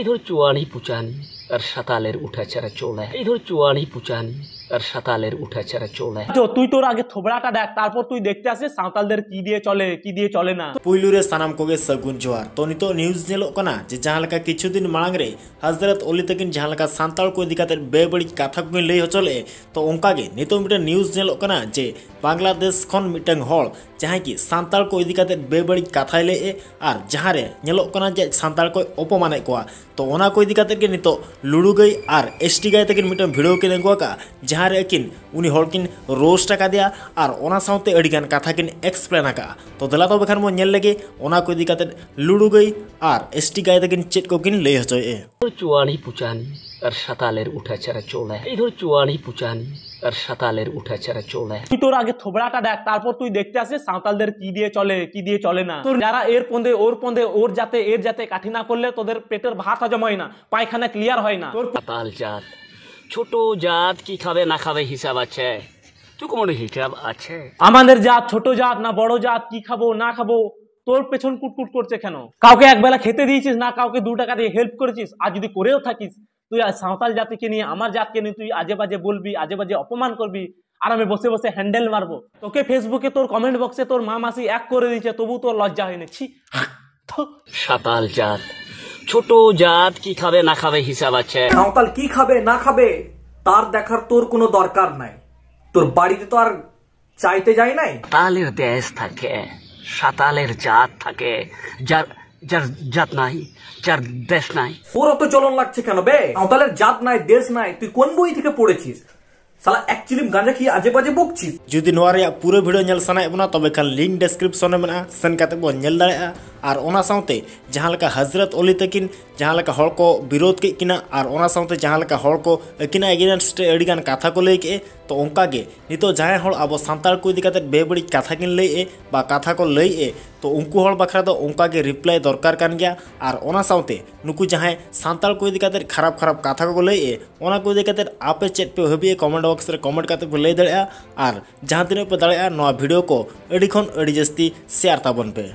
এই ধর চুয়ানি পুচানি আর সাতালের উঠা ছাড়া চলে এই ধর চুয়ানি পুচানি আর সাঁতালের উঠাছাড়া চলে তুই তোর আগে থোবড়াটা দেখ তারপর তুই দেখতে আসিস সাঁওতালদের কি দিয়ে চলে কি দিয়ে চলে না ᱯᱩᱭᱞᱩ ᱨᱮ ᱥᱟᱱᱟᱢ ᱠᱚᱜᱮ ᱥᱟᱹᱜᱩᱱ ᱡᱚᱦᱟᱨ ᱛᱚ ᱱᱤᱛᱚᱜ ᱱᱤᱭᱩᱡ ᱧᱮᱞᱚᱜ ᱠᱟᱱᱟ ᱡᱮ ᱡᱟᱦᱟᱸ ᱞᱮᱠᱟ ᱠᱤᱪᱷᱩ ᱫᱤᱱ ᱢᱟᱲᱟᱝ ᱨᱮ ᱦᱚᱡᱨᱚᱛ ᱚᱞᱤ ᱛᱟᱹᱠᱤᱱ ᱡᱟᱦᱟᱸ ᱞᱮᱠᱟ ᱥᱟᱱᱛᱟᱲ ᱠᱚ ᱤᱫᱤ ᱠᱟᱛᱮᱫ ᱵᱮᱵᱟᱹᱲᱤᱡ ᱠᱟᱛᱷᱟ ᱠᱚᱠᱤᱱ ᱞᱟᱹᱭ ᱦᱚᱪᱚ ᱞᱮᱫᱼᱟ ᱛᱚ ᱚᱱᱠᱟᱜᱮ ᱱᱤᱛᱚᱜ ᱢᱤᱫᱴᱟᱝ ᱱᱤᱭᱩᱡ ᱧᱮᱞᱚᱜ ᱠᱟᱱᱟ ᱡᱮ ᱵᱟᱝᱞᱟᱫᱮᱥ ᱠᱷᱚᱱ ᱢᱤᱫᱴᱟᱝ ᱦᱚᱲ ᱡᱟᱦᱟᱸᱭ ᱠᱤ ᱥᱟᱱᱛᱟᱲ ᱠᱚ ᱤᱫᱤ ᱠᱟᱛᱮᱫ ᱵᱮᱵᱟᱹᱲᱤᱡ ᱠᱟᱛᱷᱟᱭ ᱞᱟᱹᱭᱮᱫᱼᱟ ᱟᱨ ᱡᱟᱦᱟᱸ ᱨᱮ ᱧᱮᱞᱚᱜ ᱠᱟᱱᱟ ᱡᱮ ᱥᱟᱱᱛᱟᱲ ᱠᱚᱭ ᱚᱯᱚᱢᱟᱱᱮᱫ ᱠᱚᱣᱟ ᱛᱚ ᱚᱱᱟ ᱠᱚ ᱤᱫᱤ ᱠᱟᱛᱮᱫ ᱜᱮ ᱱᱤᱛᱚᱜ ᱞᱩᱲᱩᱜᱟᱹᱭ ᱟᱨ ᱮᱥ ᱴᱤ ᱜᱟᱭ ᱛᱟᱹᱠᱤᱱ ᱢᱤᱫᱴᱟᱝ ᱵᱷᱤᱰᱭᱳ ᱠᱤᱱ ᱟᱹᱜᱩ ᱟᱠᱟᱫᱼᱟ ᱡᱟᱦᱟᱸ ᱩᱱᱤ ᱦᱚᱲ ᱠᱤᱱ ᱨᱳᱥᱴ ᱟᱠᱟᱫᱮᱭᱟ ᱟᱨ ᱚᱱᱟ ᱥᱟᱶᱛᱮ ᱟᱹᱰᱤᱜᱟᱱ ᱠᱟᱛᱷᱟ ᱠᱤᱱ ᱮᱠᱥᱯᱞᱮᱱ ᱟᱠᱟᱫᱼᱟ ᱛᱚ ᱫᱮᱞᱟ ᱛᱚᱵᱮ ᱠᱷᱟᱱ ᱵᱚᱱ ᱧᱮᱞ ᱞᱮᱜᱮ ᱚᱱᱟ ᱠᱚ ᱤᱫᱤ ᱠᱟᱛᱮᱫ ᱞᱩᱲᱩ ᱜᱟᱹᱭ ᱟᱨ ᱮᱥᱴᱤ ᱜᱟᱭ ᱛᱟᱹᱠᱤᱱ ᱪᱮᱫ ᱠᱚᱠᱤᱱ ᱞᱟᱹᱭ ᱦᱚᱪᱚᱭᱮᱫᱼᱟ চুয়াড়ি পুচানি আর সাতালের উঠা ছাড়া চলে এই ধর চুয়াড়ি পুচানি আর সাতালের উঠা ছাড়া চলে তুই তোর আগে থোবড়াটা দেখ তারপর তুই দেখতে আসিস ᱠᱤ কি ᱪᱚᱞᱮ ᱠᱤ ᱫᱤᱭᱮ ᱪᱚᱞᱮ চলে না তোর যারা এর ᱚᱨ ওর পন্দে ᱡᱟᱛᱮ যাতে এর যাতে কাঠি না করলে তোদের পেটের ভাত হজম হয় না পায়খানা ক্লিয়ার হয় ছোট জাত কি খাবে না খাবে হিসাব আছে তো হিসাব আছে আমাদের জাত ছোট জাত না বড় জাত কি খাবো না খাবো তোর পেছন কুটকুট করছে কেন কাউকে এক বেলা খেতে দিয়েছিস না কাউকে দু টাকা দিয়ে হেল্প করেছিস আর যদি করেও থাকিস তুই আজ সাঁওতাল জাতিকে নিয়ে আমার জাতকে নিয়ে তুই আজে বাজে বলবি আজে বাজে অপমান করবি আর আমি বসে বসে হ্যান্ডেল মারবো তোকে ফেসবুকে তোর কমেন্ট বক্সে তোর মা মাসি এক করে দিয়েছে তবু তোর লজ্জা হয়নি ছি সাঁওতাল জাত ছোট জাত কি খাবে না খাবে হিসাব আছে সাঁওতাল কি খাবে না খাবে তার দেখার তোর কোনো দরকার নাই তোর বাড়িতে তো আর চাইতে যাই নাই তালের দেশ থাকে সাতালের জাত থাকে যার যার জাত নাই যার দেশ নাই ওর অত চলন লাগছে কেন বে সাঁওতালের জাত নাই দেশ নাই তুই কোন বই থেকে পড়েছিস সালা অ্যাকচুয়ালি গাঁজা খেয়ে আজে বাজে বকছিস যদি নোয়া পুরো ভিডিও নেল সানায় তবে খান লিঙ্ক ডেসক্রিপশনে সেন কাতে বন নেল দাঁড়ায় ᱟᱨ ᱚᱱᱟ ᱥᱟᱶᱛᱮ ᱡᱟᱦᱟᱸ ᱞᱮᱠᱟ ᱦᱚᱡᱨᱚᱛ ᱚᱞᱤ ᱛᱟᱹᱠᱤᱱ ᱡᱟᱦᱟᱸ ᱞᱮᱠᱟ ᱦᱚᱲ ᱠᱚ ᱵᱤᱨᱳᱫ ᱠᱮᱫ ᱠᱤᱱᱟ ᱟᱨ ᱚᱱᱟ ᱥᱟᱶᱛᱮ ᱡᱟᱦᱟᱸ ᱞᱮᱠᱟ ᱦᱚᱲ ᱠᱚ ᱟᱹᱠᱤᱱᱟᱜ ᱮᱜᱮᱱᱥᱴ ᱨᱮ ᱟᱹᱰᱤᱜᱟᱱ ᱠᱟᱛᱷᱟ ᱠᱚ ᱞᱟᱹᱭ ᱠᱮᱫᱼᱟ ᱛᱚ ᱚᱱᱠᱟᱜᱮ ᱱᱤᱛᱚᱜ ᱡᱟᱦᱟᱸᱭ ᱦᱚᱲ ᱟᱵᱚ ᱥᱟᱱᱛᱟᱲ ᱠᱚ ᱤᱫᱤ ᱠᱟᱛᱮᱫ ᱵᱮᱵᱟᱹᱲᱤᱡ ᱠᱟᱛᱷᱟ ᱠᱤᱱ ᱞᱟᱹᱭᱮᱫᱼᱟ ᱵᱟ ᱠᱟᱛᱷᱟ ᱠᱚ ᱞᱟᱹᱭᱮᱫᱼᱟ ᱛᱚ ᱩᱱᱠᱩ ᱦᱚᱲ ᱵᱟᱠᱷᱨᱟ ᱫᱚ ᱚᱱᱠᱟᱜᱮ ᱨᱤᱯᱞᱟᱭ ᱫᱚᱨᱠᱟᱨ ᱠᱟᱱ ᱜᱮᱭᱟ ᱟᱨ ᱚᱱᱟ ᱥᱟᱶᱛᱮ ᱱᱩᱠᱩ ᱡᱟᱦᱟᱸᱭ ᱥᱟᱱᱛᱟᱲ ᱠᱚ ᱤᱫᱤ ᱠᱟᱛᱮᱫ ᱠᱷᱟᱨᱟᱯ ᱠᱷᱟᱨᱟᱯ ᱠᱟᱛᱷᱟ ᱠᱚᱠᱚ ᱞᱟᱹᱭᱮᱫᱼᱟ ᱚᱱᱟ ᱠᱚ ᱤᱫᱤ ᱠᱟᱛᱮᱫ ᱟᱯᱮ ᱪᱮᱫ ᱯᱮ ᱦᱟᱹᱵᱤᱡ ᱠᱚᱢᱮᱱᱴ ᱵᱚᱠᱥ ᱨᱮ ᱠᱚᱢᱮᱱᱴ ᱠᱟᱛᱮᱫ ᱯᱮ ᱞᱟᱹᱭ ᱫᱟᱲᱮᱭᱟᱜᱼᱟ ᱟᱨ ᱡᱟᱦᱟᱸ ᱛᱤᱱᱟᱹᱜ ᱯᱮ ᱫᱟᱲᱮᱭᱟᱜᱼᱟ ᱱᱚᱣᱟ ᱵᱷᱤᱰᱤᱭᱳ ᱠᱚ ᱟᱹᱰᱤ ᱠᱷᱚᱱ ᱟᱹᱰᱤ ᱡᱟᱹᱥᱛᱤ ᱥᱮᱭᱟᱨ ᱛᱟᱵᱚᱱ ᱯᱮ